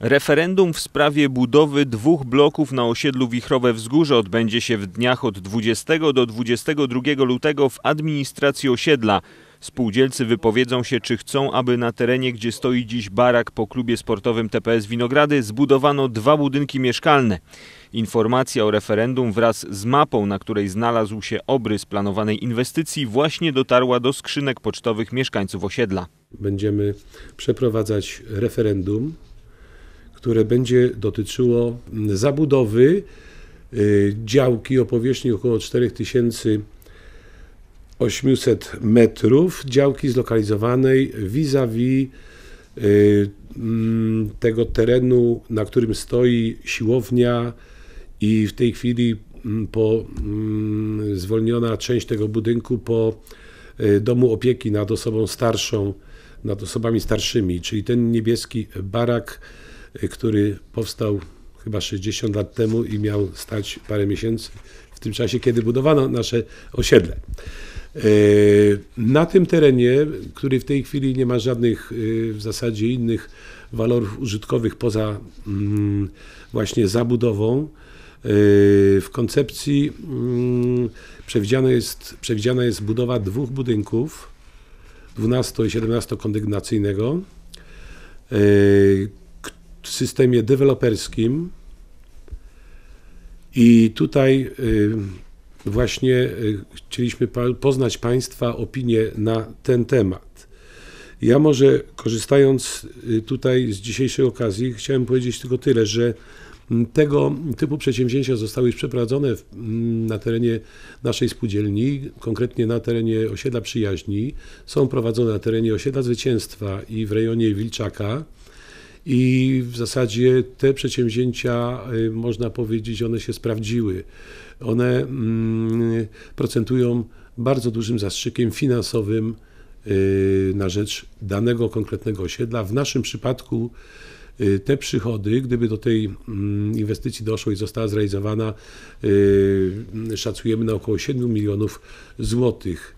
Referendum w sprawie budowy dwóch bloków na osiedlu Wichrowe Wzgórze odbędzie się w dniach od 20 do 22 lutego w administracji osiedla. Spółdzielcy wypowiedzą się, czy chcą, aby na terenie, gdzie stoi dziś barak po klubie sportowym TPS Winogrady, zbudowano dwa budynki mieszkalne. Informacja o referendum wraz z mapą, na której znalazł się obrys planowanej inwestycji, właśnie dotarła do skrzynek pocztowych mieszkańców osiedla. Będziemy przeprowadzać referendum które będzie dotyczyło zabudowy y, działki o powierzchni około 4800 metrów, działki zlokalizowanej vis-a-vis y, mm, tego terenu, na którym stoi siłownia i w tej chwili mm, po mm, zwolniona część tego budynku po y, domu opieki nad osobą starszą, nad osobami starszymi, czyli ten niebieski barak Y, który powstał chyba 60 lat temu i miał stać parę miesięcy w tym czasie, kiedy budowano nasze osiedle. Y, na tym terenie, który w tej chwili nie ma żadnych y, w zasadzie innych walorów użytkowych poza mm, właśnie zabudową, w koncepcji mm, przewidziana jest, przewidziana jest budowa dwóch budynków 12 i 17 kondygnacyjnego systemie deweloperskim i tutaj y, właśnie y, chcieliśmy poznać Państwa opinię na ten temat. Ja może korzystając y, tutaj z dzisiejszej okazji chciałem powiedzieć tylko tyle, że mm, tego typu przedsięwzięcia zostały już przeprowadzone mm, na terenie naszej spółdzielni, konkretnie na terenie osiedla Przyjaźni, są prowadzone na terenie osiedla Zwycięstwa i w rejonie Wilczaka i w zasadzie te przedsięwzięcia, y, można powiedzieć, one się sprawdziły. One mm, procentują bardzo dużym zastrzykiem finansowym y, na rzecz danego konkretnego osiedla. W naszym przypadku y, te przychody, gdyby do tej mm, inwestycji doszło i została zrealizowana, szacujemy na około 7 milionów złotych.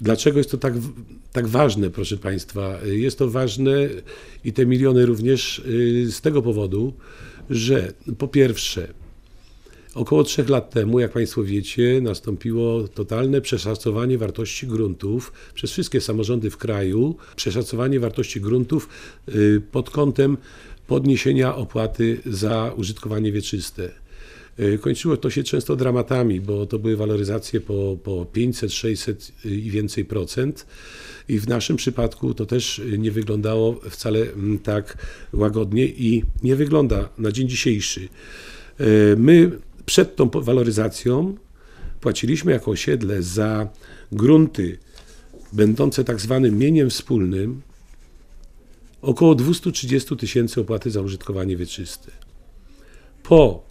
Dlaczego jest to tak, tak ważne, proszę Państwa? Jest to ważne i te miliony również y, z tego powodu, że po pierwsze, około trzech lat temu, jak Państwo wiecie, nastąpiło totalne przeszacowanie wartości gruntów przez wszystkie samorządy w kraju, przeszacowanie wartości gruntów y, pod kątem podniesienia opłaty za użytkowanie wieczyste. Y, kończyło to się często dramatami, bo to były waloryzacje po, po 500, 600 y, i więcej procent. I w naszym przypadku to też y, nie wyglądało wcale mm, tak łagodnie i nie wygląda na dzień dzisiejszy. My przed tą waloryzacją płaciliśmy jako osiedle za grunty będące tak zwanym mieniem wspólnym około 230 tysięcy opłaty za użytkowanie wieczyste. Po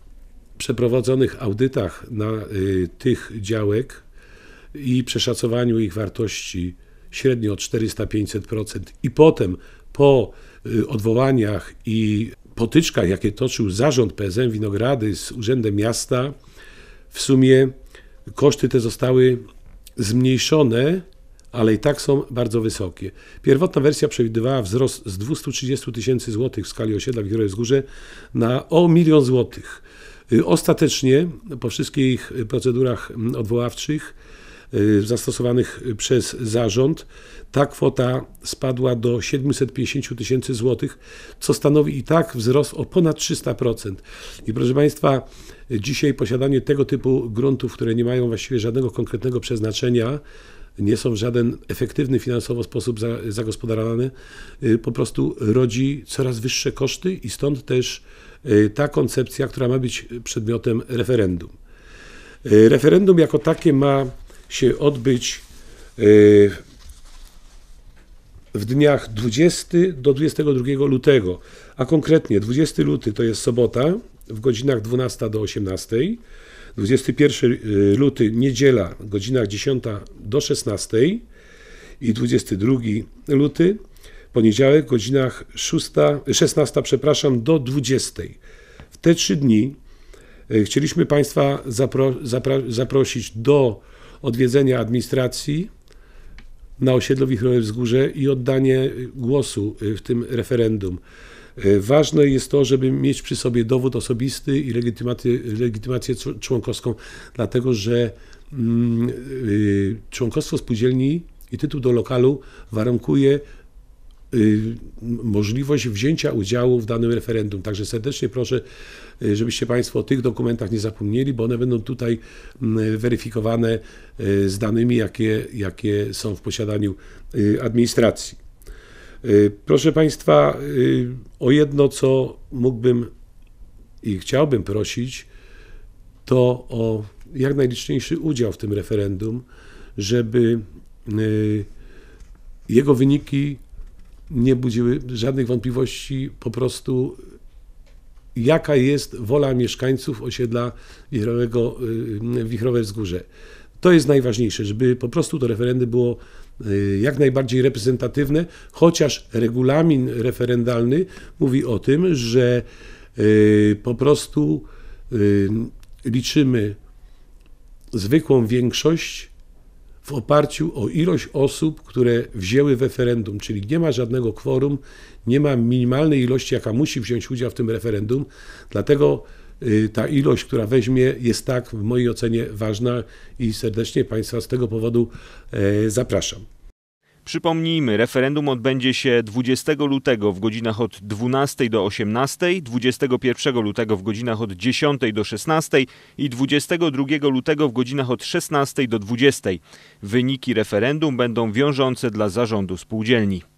przeprowadzonych audytach na y, tych działek i przeszacowaniu ich wartości średnio o 400-500% i potem po y, odwołaniach i potyczkach, jakie toczył zarząd PSM Winogrady z Urzędem Miasta, w sumie koszty te zostały zmniejszone, ale i tak są bardzo wysokie. Pierwotna wersja przewidywała wzrost z 230 tysięcy złotych w skali osiedla Wielkie Wzgórze na o milion złotych. Y, ostatecznie po wszystkich procedurach mm, odwoławczych y, zastosowanych przez zarząd, ta kwota spadła do 750 tysięcy złotych, co stanowi i tak wzrost o ponad 300%. I proszę Państwa, y, dzisiaj posiadanie tego typu gruntów, które nie mają właściwie żadnego konkretnego przeznaczenia, nie są w żaden efektywny finansowo sposób zagospodarowane, y, po prostu rodzi coraz wyższe koszty i stąd też y, ta koncepcja, która ma być przedmiotem referendum. Y, referendum jako takie ma się odbyć w dniach 20 do 22 lutego, a konkretnie 20 luty to jest sobota w godzinach 12 do 18, 21 y, luty, niedziela, godzinach 10 do 16 i 22 luty, poniedziałek, godzinach 6, 16, przepraszam, do 20. W te trzy dni y, chcieliśmy Państwa zapro, zapra, zaprosić do odwiedzenia administracji na osiedlu Wichrowe Wzgórze i oddanie głosu y, w tym referendum. E, ważne jest to, żeby mieć przy sobie dowód osobisty i legitymację, członkowską, dlatego że mm, y, członkostwo spółdzielni i tytuł do lokalu warunkuje y, możliwość wzięcia udziału w danym referendum. Także serdecznie proszę, y, żebyście Państwo o tych dokumentach nie zapomnieli, bo one będą tutaj mm, weryfikowane z danymi, jakie, jakie są w posiadaniu administracji. Y, proszę Państwa, y, o jedno, co mógłbym i chciałbym prosić, to o jak najliczniejszy udział w tym referendum, żeby y, jego wyniki nie budziły żadnych wątpliwości, po prostu jaka jest wola mieszkańców osiedla Wichrowego, Wichrowe Wzgórze. To jest najważniejsze, żeby po prostu to referendum było y, jak najbardziej reprezentatywne, chociaż regulamin referendalny mówi o tym, że y, po prostu y, liczymy zwykłą większość w oparciu o ilość osób, które wzięły referendum, czyli nie ma żadnego kworum, nie ma minimalnej ilości, jaka musi wziąć udział w tym referendum, dlatego Y, ta ilość, która weźmie, jest tak w mojej ocenie ważna i serdecznie Państwa z tego powodu e, zapraszam. Przypomnijmy, referendum odbędzie się 20 lutego w godzinach od 12 do 18, 21 lutego w godzinach od 10 do 16 i 22 lutego w godzinach od 16 do 20. Wyniki referendum będą wiążące dla zarządu spółdzielni.